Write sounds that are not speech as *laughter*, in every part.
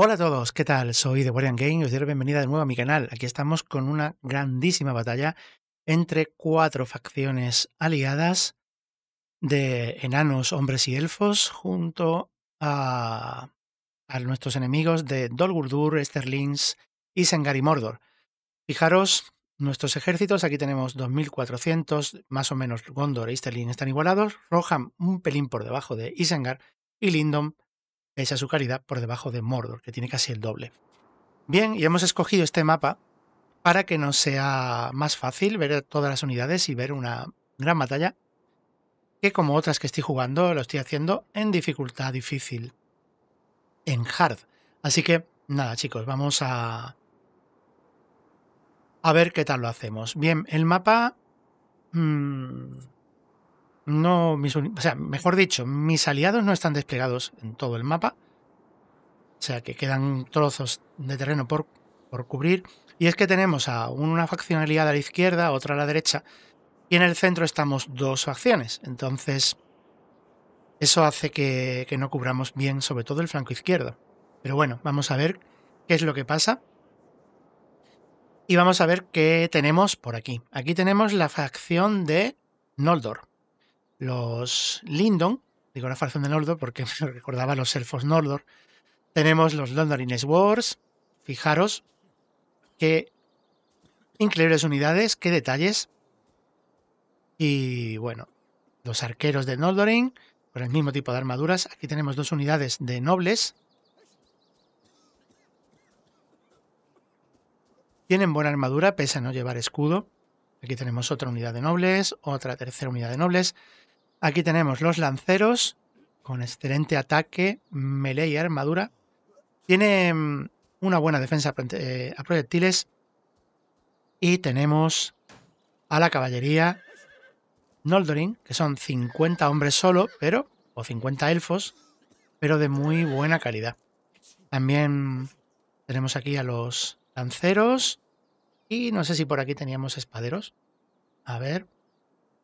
Hola a todos, ¿qué tal? Soy The Warrior Game y os doy la bienvenida de nuevo a mi canal. Aquí estamos con una grandísima batalla entre cuatro facciones aliadas de enanos, hombres y elfos junto a, nuestros enemigos de Dol Guldur, Esterlings y Mordor. Fijaros, nuestros ejércitos, aquí tenemos 2400, más o menos Gondor y e Esterling están igualados, Rohan un pelín por debajo de Isengar y Lindon esa a su calidad, por debajo de Mordor, que tiene casi el doble. Bien, y hemos escogido este mapa para que nos sea más fácil ver todas las unidades y ver una gran batalla, que como otras que estoy jugando, lo estoy haciendo en dificultad difícil, en hard. Así que, nada chicos, vamos a... A ver qué tal lo hacemos. Bien, el mapa... Mm, no o sea, mejor dicho, mis aliados no están desplegados en todo el mapa. O sea, que quedan trozos de terreno por, cubrir. Y es que tenemos a una facción aliada a la izquierda, otra a la derecha, y en el centro estamos dos facciones. Entonces, eso hace que, que no cubramos bien, sobre todo el flanco izquierdo. Pero bueno, vamos a ver qué es lo que pasa. Y vamos a ver qué tenemos por aquí. Aquí tenemos la facción de Noldor los Lindon, digo la facción de Noldor porque *laughs* me recordaba a los elfos Noldor. Tenemos los Londonines Wars, fijaros qué increíbles unidades, qué detalles. Y bueno, los arqueros de Noldorin, con el mismo tipo de armaduras. Aquí tenemos dos unidades de nobles. Tienen buena armadura, pese a no llevar escudo. Aquí tenemos otra unidad de nobles, otra tercera unidad de nobles. Aquí tenemos los lanceros con excelente ataque, melee y armadura. Tiene mm, una buena defensa eh, a proyectiles. Y tenemos a la caballería Noldorin, que son 50 hombres solo, pero o 50 elfos, pero de muy buena calidad. También tenemos aquí a los lanceros y no sé si por aquí teníamos espaderos. A ver,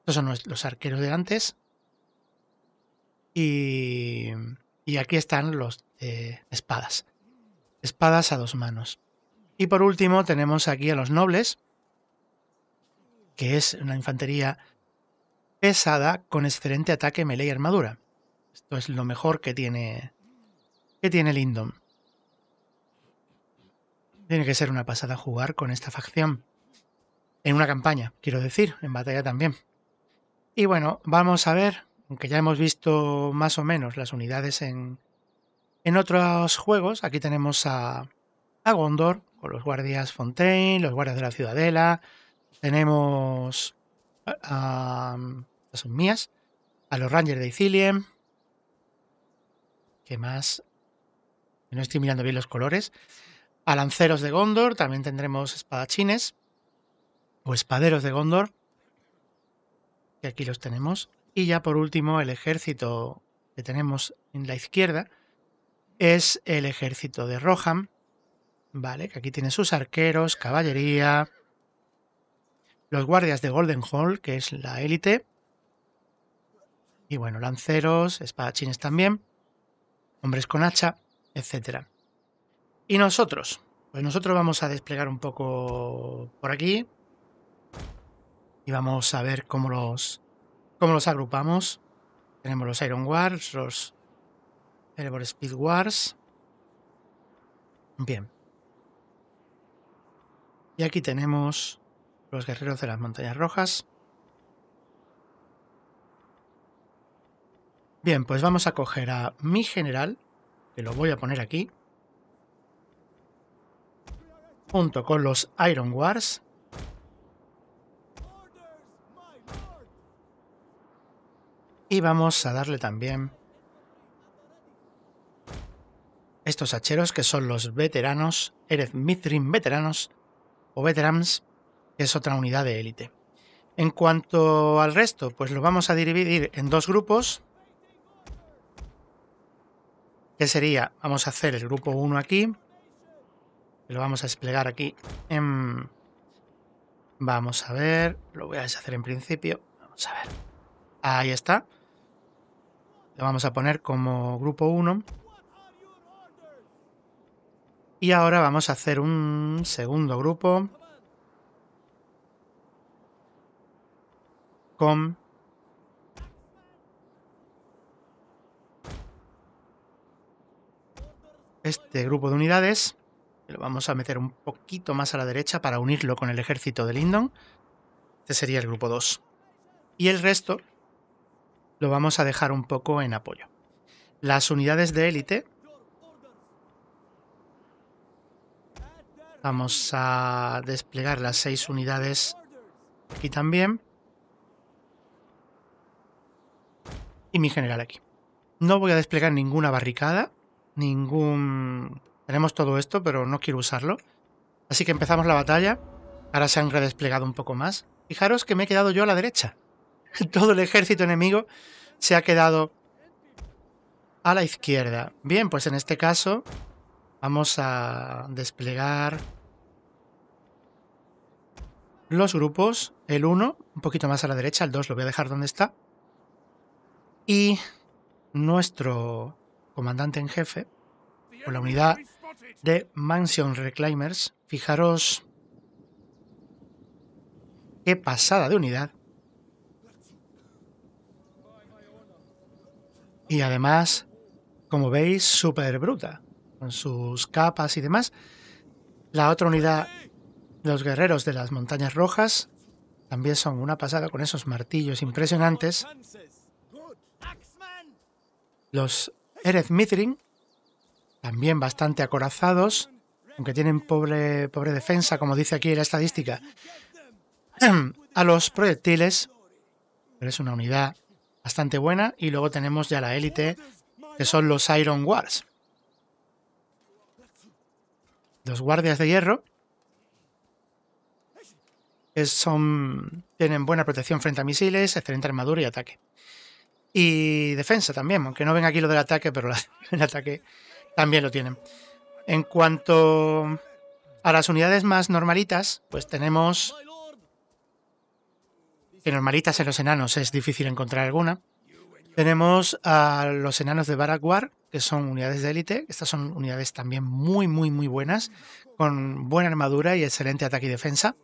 estos son los arqueros de antes. Y, aquí están los eh, espadas. Espadas a dos manos. Y por último tenemos aquí a los nobles, que es una infantería pesada con excelente ataque, melee y armadura. Esto es lo mejor que tiene, que tiene Lindon. Tiene que ser una pasada jugar con esta facción. En una campaña, quiero decir, en batalla también. Y bueno, vamos a ver aunque ya hemos visto más o menos las unidades en, en otros juegos, aquí tenemos a, Gondor, con los guardias Fontaine, los guardias de la Ciudadela, tenemos a, mías, a los Rangers de Ithilien, ¿qué más? No estoy mirando bien los colores. A lanceros de Gondor, también tendremos espadachines o espaderos de Gondor, Y aquí los tenemos. Y ya por último, el ejército que tenemos en la izquierda es el ejército de Rohan, ¿vale? Que aquí tiene sus arqueros, caballería, los guardias de Golden Hall, que es la élite, y bueno, lanceros, espadachines también, hombres con hacha, etc. ¿Y nosotros? Pues nosotros vamos a desplegar un poco por aquí y vamos a ver cómo los ¿Cómo los agrupamos? Tenemos los Iron Wars, los Erebor Speed Wars. Bien. Y aquí tenemos los guerreros de las montañas rojas. Bien, pues vamos a coger a mi general, que lo voy a poner aquí, junto con los Iron Wars. Y vamos a darle también estos hacheros que son los veteranos, Erez Mithrim veteranos o veterans, que es otra unidad de élite. En cuanto al resto, pues lo vamos a dividir en dos grupos. ¿Qué sería, vamos a hacer el grupo 1 aquí. Lo vamos a desplegar aquí. Vamos a ver, lo voy a deshacer en principio. Vamos a ver. Ahí está. Lo vamos a poner como grupo 1. Y ahora vamos a hacer un segundo grupo con este grupo de unidades. Lo vamos a meter un poquito más a la derecha para unirlo con el ejército de Lindon. Este sería el grupo 2. Y el resto lo vamos a dejar un poco en apoyo. Las unidades de élite... Vamos a desplegar las seis unidades aquí también. Y mi general aquí. No voy a desplegar ninguna barricada, ningún... Tenemos todo esto, pero no quiero usarlo. Así que empezamos la batalla. Ahora se han redesplegado un poco más. Fijaros que me he quedado yo a la derecha. *laughs* todo el ejército enemigo se ha quedado a la izquierda. Bien, pues en este caso vamos a desplegar los grupos. El 1, un poquito más a la derecha, el 2 lo voy a dejar donde está. Y nuestro comandante en jefe, con la unidad de Mansion Reclaimers, fijaros qué pasada de unidad. Y además, como veis, súper bruta, con sus capas y demás. La otra unidad, los guerreros de las montañas rojas, también son una pasada con esos martillos impresionantes. Los Erez Mithrin, también bastante acorazados, aunque tienen pobre, pobre defensa, como dice aquí la estadística. *clears throat* A los proyectiles, pero es una unidad bastante buena. Y luego tenemos ya la élite, que son los Iron Wars. Los guardias de hierro. Que son, tienen buena protección frente a misiles, excelente armadura y ataque. Y defensa también, aunque no ven aquí lo del ataque, pero *laughs* el ataque también lo tienen. En cuanto a las unidades más normalitas, pues tenemos que normalitas en los enanos es difícil encontrar alguna. Tenemos a los enanos de Barakwar, que son unidades de élite. Estas son unidades también muy, muy, muy buenas, con buena armadura y excelente ataque y defensa.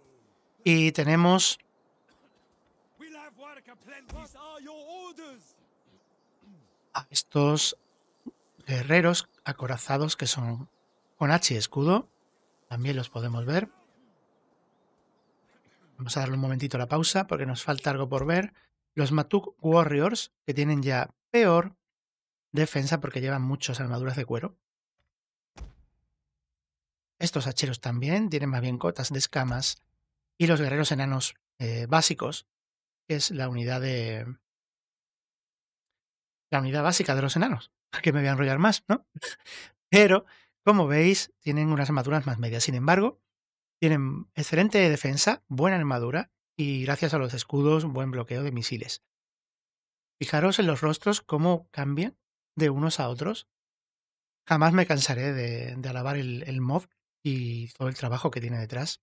Y tenemos... A estos guerreros acorazados que son con hacha y escudo. También los podemos ver. Vamos a darle un momentito la pausa porque nos falta algo por ver. Los Matuk Warriors, que tienen ya peor defensa porque llevan muchas armaduras de cuero. Estos hacheros también tienen más bien cotas de escamas. Y los guerreros enanos eh, básicos, que es la unidad de. La unidad básica de los enanos. *laughs* Aquí me voy a enrollar más, ¿no? *laughs* Pero, como veis, tienen unas armaduras más medias. Sin embargo, tienen excelente defensa, buena armadura y gracias a los escudos buen bloqueo de misiles. Fijaros en los rostros cómo cambian de unos a otros. Jamás me cansaré de, alabar el, el y todo el trabajo que tiene detrás.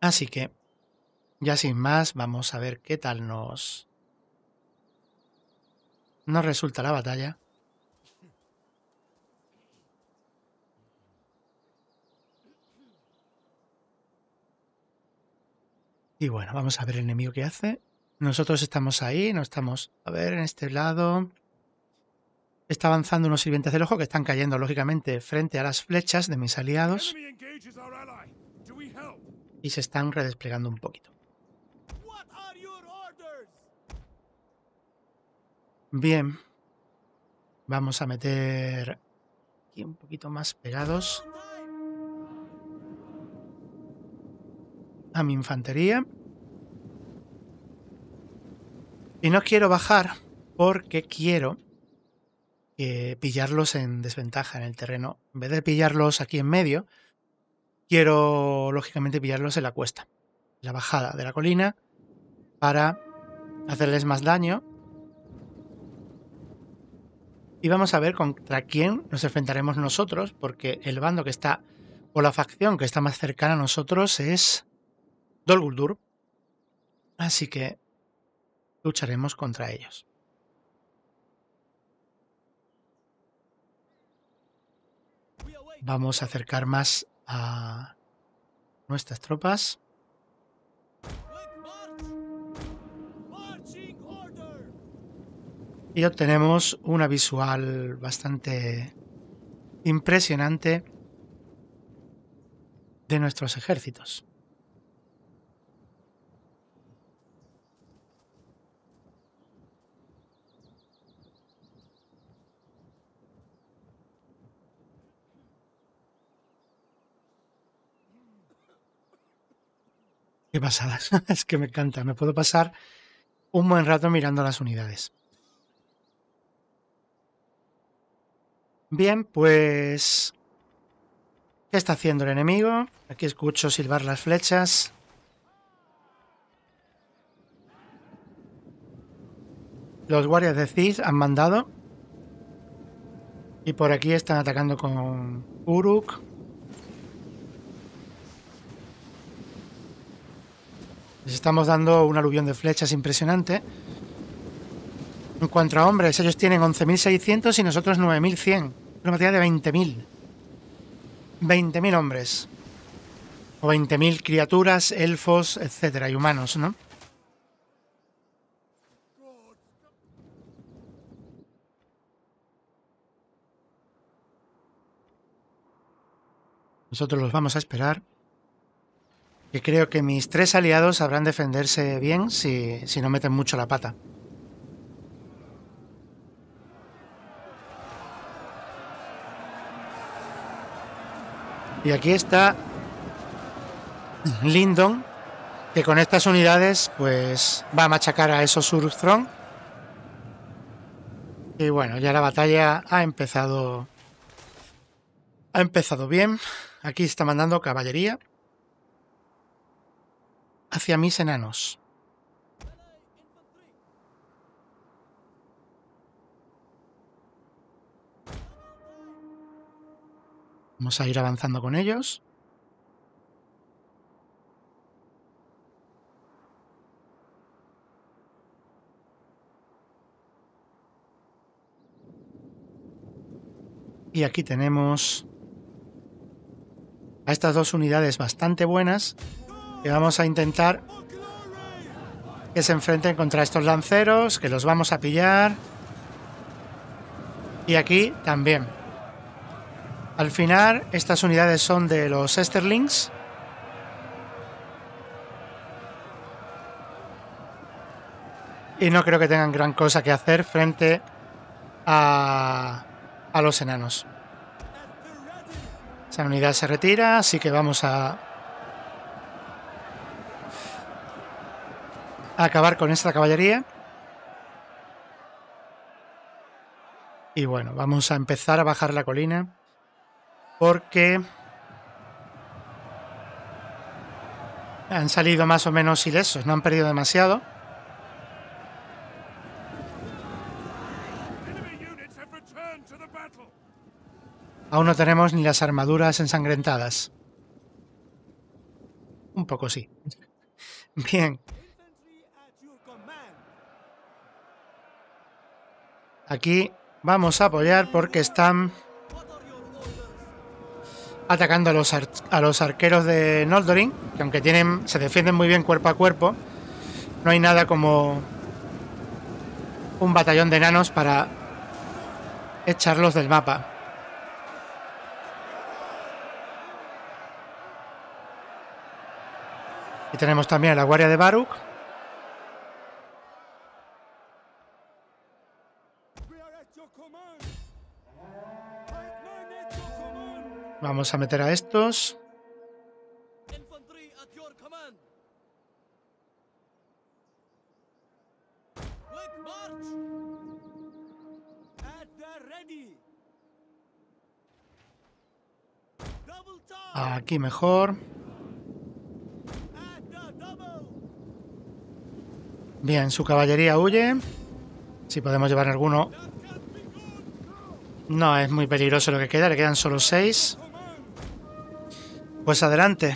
Así que, ya sin más, vamos a ver qué tal nos... nos resulta la batalla. Y bueno, vamos a ver el enemigo que hace. Nosotros estamos ahí, no estamos... A ver, en este lado... Está avanzando unos sirvientes del ojo que están cayendo, lógicamente, frente a las flechas de mis aliados. Y se están redesplegando un poquito. Bien. Vamos a meter aquí un poquito más pegados. a mi infantería. Y no quiero bajar porque quiero eh, pillarlos en desventaja en el terreno. En vez de pillarlos aquí en medio, quiero lógicamente pillarlos en la cuesta, la bajada de la colina, para hacerles más daño. Y vamos a ver contra quién nos enfrentaremos nosotros, porque el bando que está, o la facción que está más cercana a nosotros es Dol Guldur, así que lucharemos contra ellos. Vamos a acercar más a nuestras tropas. Y obtenemos una visual bastante impresionante de nuestros ejércitos. Qué pasadas, *laughs* es que me encanta, me puedo pasar un buen rato mirando las unidades. Bien, pues... ¿Qué está haciendo el enemigo? Aquí escucho silbar las flechas. Los guardias de Cis han mandado. Y por aquí están atacando con Uruk. Les estamos dando un aluvión de flechas impresionante. En cuanto a hombres, ellos tienen 11.600 y nosotros 9.100. Una materia de 20.000. 20.000 hombres. O 20.000 criaturas, elfos, etcétera, y humanos, ¿no? Nosotros los vamos a esperar. Y creo que mis tres aliados sabrán defenderse bien si, no meten mucho la pata. Y aquí está Lindon, que con estas unidades pues va a machacar a esos Urtron. Y bueno, ya la batalla ha empezado ha empezado bien. Aquí está mandando caballería hacia mis enanos. Vamos a ir avanzando con ellos. Y aquí tenemos a estas dos unidades bastante buenas y vamos a intentar que se enfrenten contra estos lanceros, que los vamos a pillar. Y aquí también. Al final, estas unidades son de los Esterlings. Y no creo que tengan gran cosa que hacer frente a, a los enanos. Esa unidad se retira, así que vamos a acabar con esta caballería. Y bueno, vamos a empezar a bajar la colina porque han salido más o menos ilesos, no han perdido demasiado. Aún no tenemos ni las armaduras ensangrentadas. Un poco sí. *laughs* Bien, Aquí vamos a apoyar porque están atacando a los, a los arqueros de Noldorin, que aunque tienen, se defienden muy bien cuerpo a cuerpo, no hay nada como un batallón de enanos para echarlos del mapa. Y tenemos también a la guardia de Baruch. Vamos a meter a estos. Aquí mejor. Bien, su caballería huye. Si podemos llevar alguno. No, es muy peligroso lo que queda. Le quedan solo seis. Pues adelante.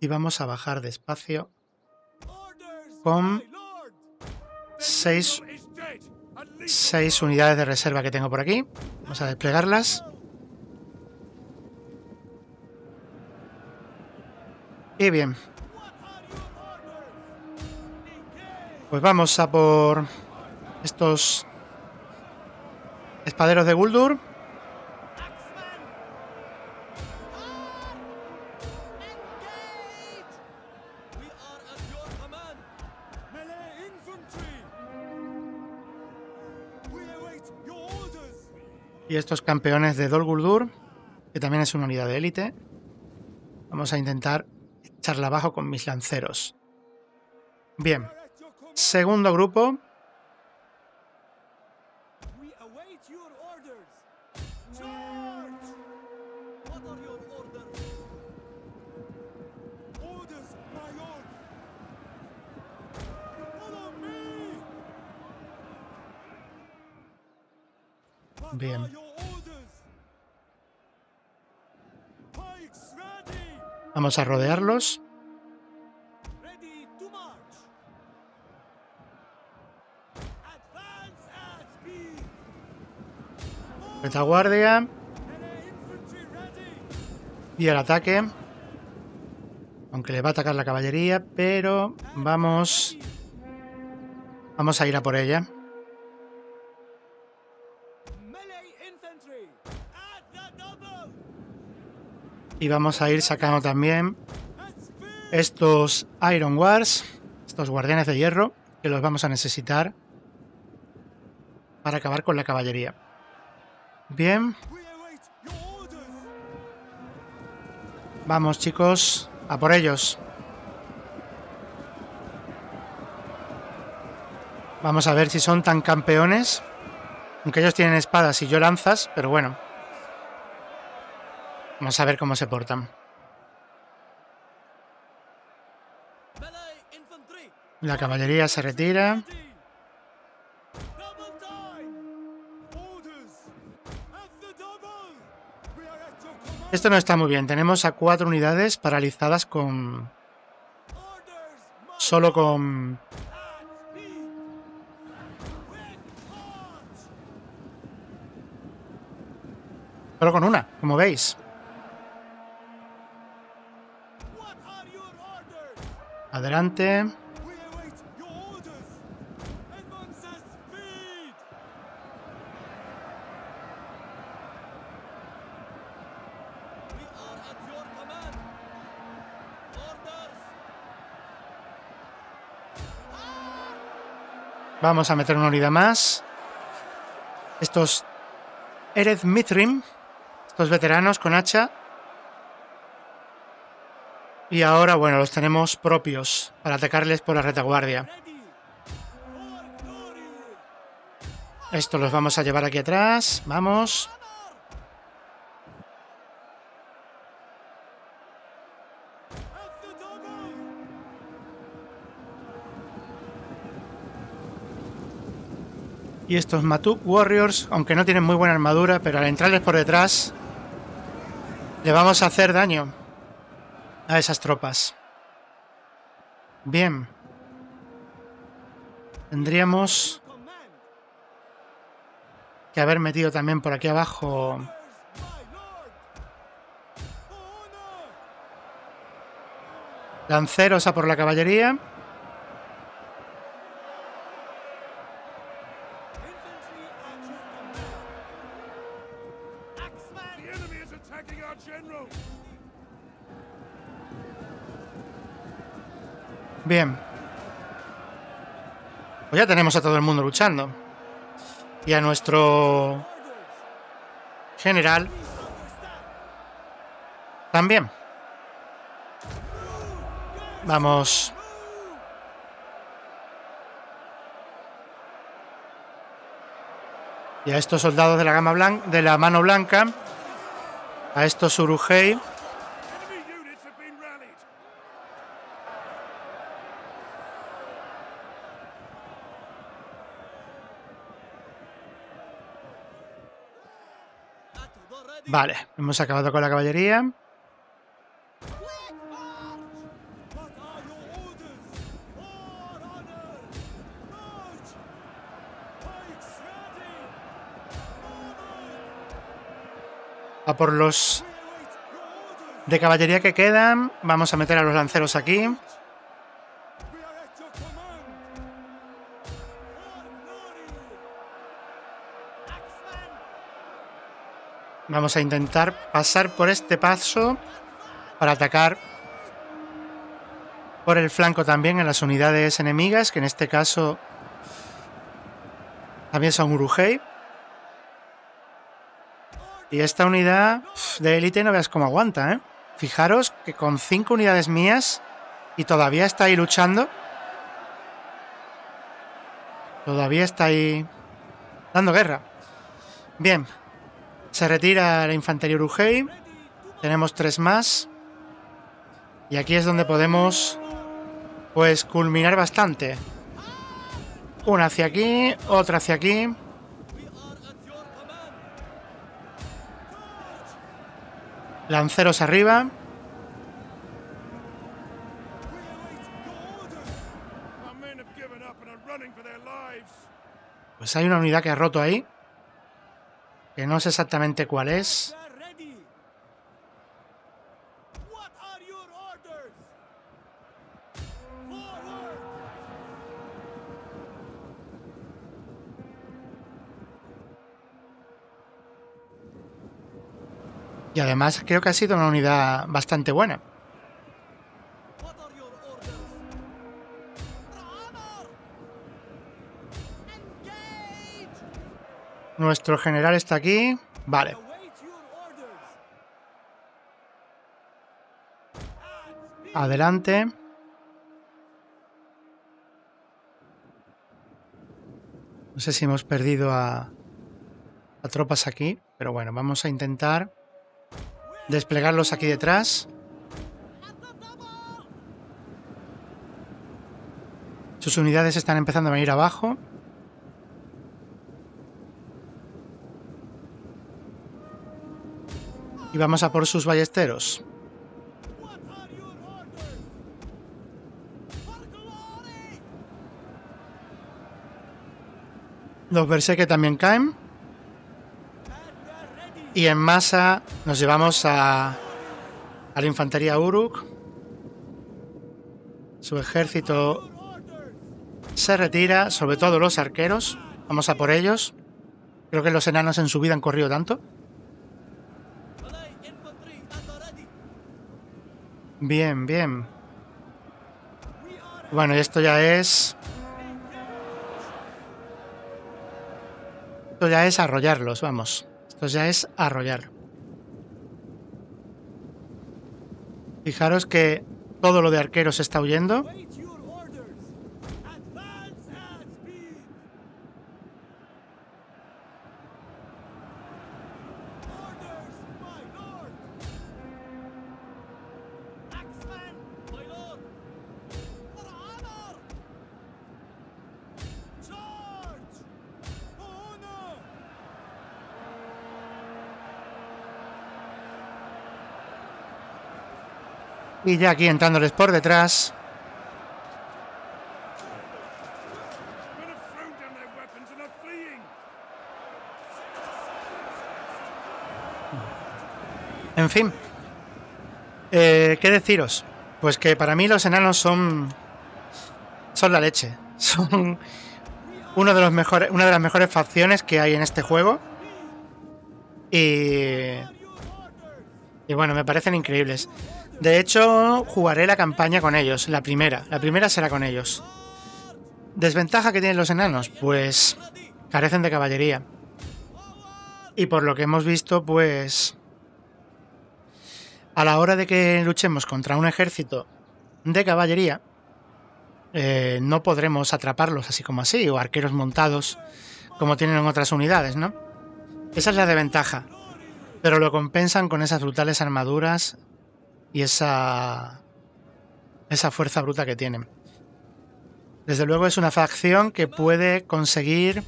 Y vamos a bajar despacio con seis seis unidades de reserva que tengo por aquí. Vamos a desplegarlas. Y bien. Pues vamos a por estos espaderos de Guldur. y estos campeones de Dol Guldur, que también es una unidad de élite, vamos a intentar echarla abajo con mis lanceros. Bien, segundo grupo, Vamos a rodearlos. Retaguardia. Y el ataque. Aunque le va a atacar la caballería, pero vamos... Vamos a ir a por ella. y vamos a ir sacando también estos Iron Wars, estos guardianes de hierro, que los vamos a necesitar para acabar con la caballería. Bien. Vamos chicos, a por ellos. Vamos a ver si son tan campeones. Aunque ellos tienen espadas y yo lanzas, pero bueno. Vamos a ver cómo se portan. La caballería se retira. Esto no está muy bien. Tenemos a cuatro unidades paralizadas con... Solo con... Solo con una, como veis. Adelante. Vamos a meter una unidad más. Estos Ered Mitrim, estos veteranos con hacha, y ahora, bueno, los tenemos propios para atacarles por la retaguardia. Esto los vamos a llevar aquí atrás. Vamos. Y estos Matuk Warriors, aunque no tienen muy buena armadura, pero al entrarles por detrás, le vamos a hacer daño a esas tropas. Bien. Tendríamos que haber metido también por aquí abajo lanceros a por la caballería. Bien. Pues ya tenemos a todo el mundo luchando. Y a nuestro general también. Vamos. Y a estos soldados de la, gama blanca, de la mano blanca, a estos Urugei Vale, hemos acabado con la caballería. A por los de caballería que quedan. Vamos a meter a los lanceros aquí. Vamos a intentar pasar por este paso para atacar por el flanco también en las unidades enemigas, que en este caso también son Urugei. Y esta unidad de élite no veas cómo aguanta, ¿eh? Fijaros que con cinco unidades mías y todavía está ahí luchando. Todavía está ahí dando guerra. Bien, se retira la infantería Urugei. Tenemos tres más. Y aquí es donde podemos, pues, culminar bastante. Una hacia aquí, otra hacia aquí. Lanceros arriba. Pues hay una unidad que ha roto ahí que no sé exactamente cuál es. Y además creo que ha sido una unidad bastante buena. Nuestro general está aquí. Vale. Adelante. No sé si hemos perdido a, tropas aquí, pero bueno, vamos a intentar desplegarlos aquí detrás. Sus unidades están empezando a venir abajo. Y vamos a por sus ballesteros. Los berserker también caen. Y en masa nos llevamos a, a la infantería Uruk. Su ejército se retira, sobre todo los arqueros. Vamos a por ellos. Creo que los enanos en su vida han corrido tanto. Bien, bien. Bueno, y esto ya es... Esto ya es arrollarlos, vamos. Esto ya es arrollar. Fijaros que todo lo de arqueros está huyendo. Y ya aquí entrándoles por detrás. En fin, eh, ¿qué deciros? Pues que para mí los enanos son. son la leche. *laughs* Son uno de los mejores, una de las mejores facciones que hay en este juego. Y. Y bueno, me parecen increíbles. De hecho, jugaré la campaña con ellos, la primera. La primera será con ellos. ¿Desventaja que tienen los enanos? Pues carecen de caballería. Y por lo que hemos visto, pues... A la hora de que luchemos contra un ejército de caballería, eh, no podremos atraparlos así como así, o arqueros montados como tienen en otras unidades, ¿no? Esa es la desventaja. Pero lo compensan con esas brutales armaduras y esa, esa fuerza bruta que tienen. Desde luego es una facción que puede conseguir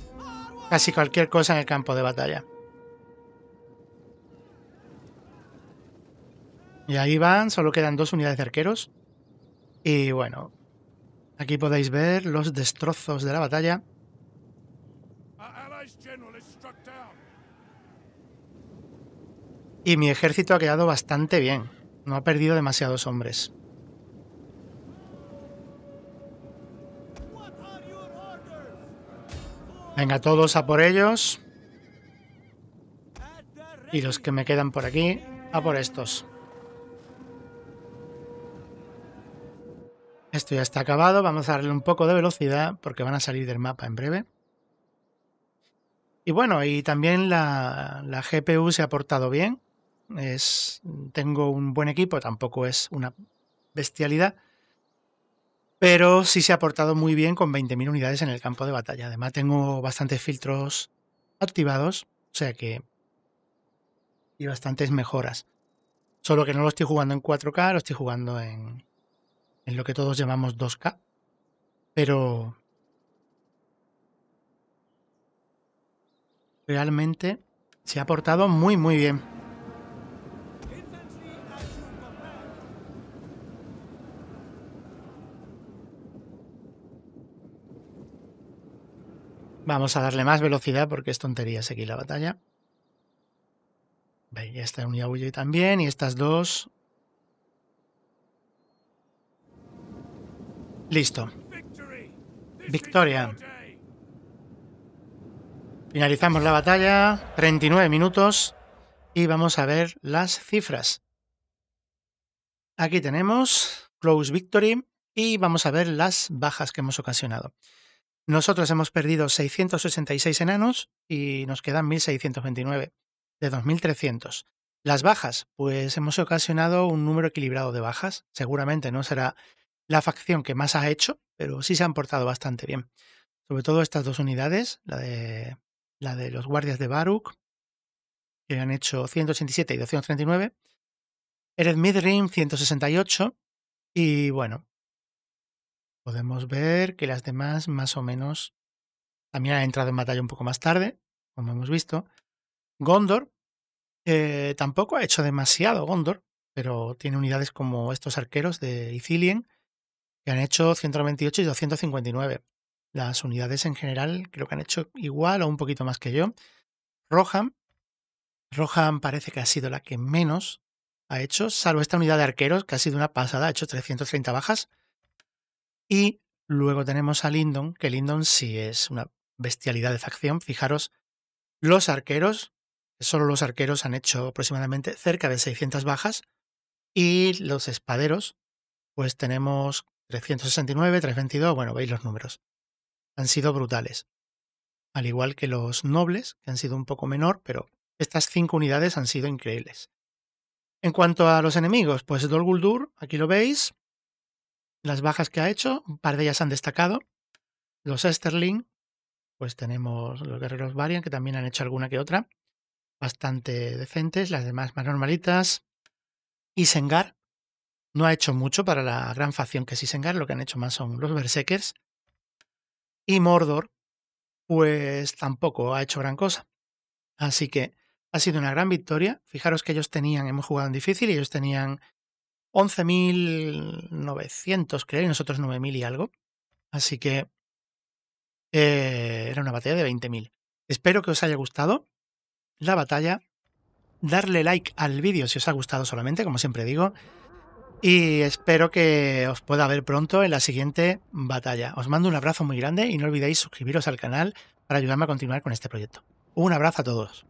casi cualquier cosa en el campo de batalla. Y ahí van, solo quedan dos unidades de arqueros. Y bueno, aquí podéis ver los destrozos de la batalla. Y mi ejército ha quedado bastante bien. No ha perdido demasiados hombres. Venga, todos a por ellos. Y los que me quedan por aquí, a por estos. Esto ya está acabado. Vamos a darle un poco de velocidad porque van a salir del mapa en breve. Y bueno, y también la, la GPU se ha portado bien. Es, tengo un buen equipo, tampoco es una bestialidad, pero sí se ha portado muy bien con 20.000 unidades en el campo de batalla. Además tengo bastantes filtros activados, o sea que... y bastantes mejoras. Solo que no lo estoy jugando en 4K, lo estoy jugando en, en lo que todos llamamos 2K. Pero realmente se ha portado muy muy bien. Vamos a darle más velocidad porque es tontería seguir la batalla. Veis, esta está un también y estas dos. Listo. Victoria. Finalizamos la batalla, 39 minutos y vamos a ver las cifras. Aquí tenemos Close Victory y vamos a ver las bajas que hemos ocasionado. Nosotros hemos perdido 666 enanos y nos quedan 1.629, de 2.300. Las bajas, pues hemos ocasionado un número equilibrado de bajas. Seguramente no será la facción que más ha hecho, pero sí se han portado bastante bien. Sobre todo estas dos unidades, la de, la de los guardias de Baruch, que han hecho 187 y 239, Ered Midrim 168, y bueno, Podemos ver que las demás más o menos también han entrado en batalla un poco más tarde, como hemos visto. Gondor eh, tampoco ha hecho demasiado Gondor, pero tiene unidades como estos arqueros de Ithilien que han hecho 128 y 259. Las unidades en general creo que han hecho igual o un poquito más que yo. Rohan. Rohan parece que ha sido la que menos ha hecho, salvo esta unidad de arqueros que ha sido una pasada, ha hecho 330 bajas y luego tenemos a Lindon, que Lindon sí es una bestialidad de facción. Fijaros, los arqueros, solo los arqueros han hecho aproximadamente cerca de 600 bajas. Y los espaderos, pues tenemos 369, 322, bueno, veis los números. Han sido brutales. Al igual que los nobles, que han sido un poco menor, pero estas cinco unidades han sido increíbles. En cuanto a los enemigos, pues Dol Guldur, aquí lo veis, las bajas que ha hecho, un par de ellas han destacado. Los Esterling, pues tenemos los guerreros Varian, que también han hecho alguna que otra, bastante decentes, las demás más normalitas. Y Sengar no ha hecho mucho para la gran facción que es Sengar, lo que han hecho más son los Berserkers. Y Mordor, pues tampoco ha hecho gran cosa. Así que ha sido una gran victoria. Fijaros que ellos tenían, hemos jugado en difícil, y ellos tenían 11.900, creo, y nosotros 9.000 y algo. Así que eh, era una batalla de 20.000. Espero que os haya gustado la batalla. Darle like al vídeo si os ha gustado solamente, como siempre digo. Y espero que os pueda ver pronto en la siguiente batalla. Os mando un abrazo muy grande y no olvidéis suscribiros al canal para ayudarme a continuar con este proyecto. Un abrazo a todos.